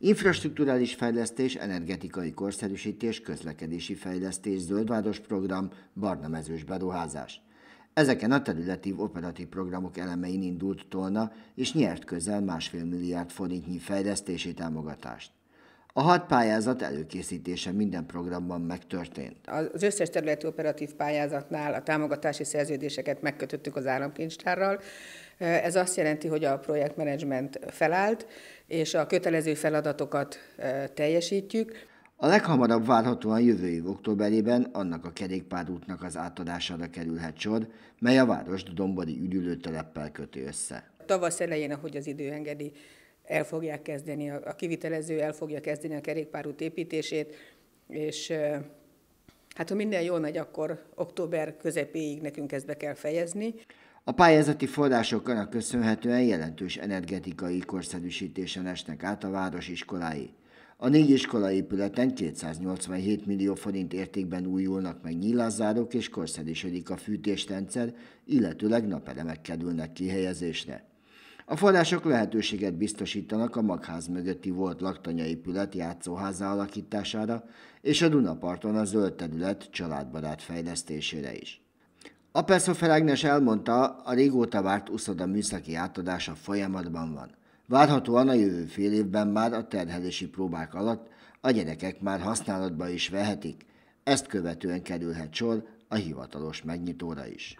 infrastruktúrális fejlesztés, energetikai korszerűsítés, közlekedési fejlesztés, zöldváros program, barna mezős beruházás. Ezeken a területi operatív programok elemein indult Tolna, és nyert közel másfél milliárd forintnyi fejlesztési támogatást. A hat pályázat előkészítése minden programban megtörtént. Az összes területi operatív pályázatnál a támogatási szerződéseket megkötöttük az államkincstárral. Ez azt jelenti, hogy a projektmenedzsment felállt, és a kötelező feladatokat teljesítjük. A leghamarabb várhatóan jövő év októberében annak a kerékpárútnak az átadására kerülhet sor, mely a város dombori üdülőteleppel köti össze. Tavasz elején, ahogy az idő engedi, el fogják kezdeni, a kivitelező el fogja kezdeni a kerékpárút építését, és hát ha minden jól megy, akkor október közepéig nekünk ezt be kell fejezni. A pályázati forrásoknak köszönhetően jelentős energetikai korszerűsítésen esnek át a város iskolái. A négy iskola épületen 287 millió forint értékben újulnak meg nyilázzárok és korszerűsödik a fűtésrendszer, illetőleg napelemek kerülnek kihelyezésre. A források lehetőséget biztosítanak a magház mögötti volt laktanyai játszóháza alakítására és a Dunaparton a zöld terület családbarát fejlesztésére is. A Perszofer Ágnes elmondta, a régóta várt uszoda műszaki átadása folyamatban van. Várhatóan a jövő fél évben már a terhelési próbák alatt a gyerekek már használatba is vehetik, ezt követően kerülhet sor a hivatalos megnyitóra is.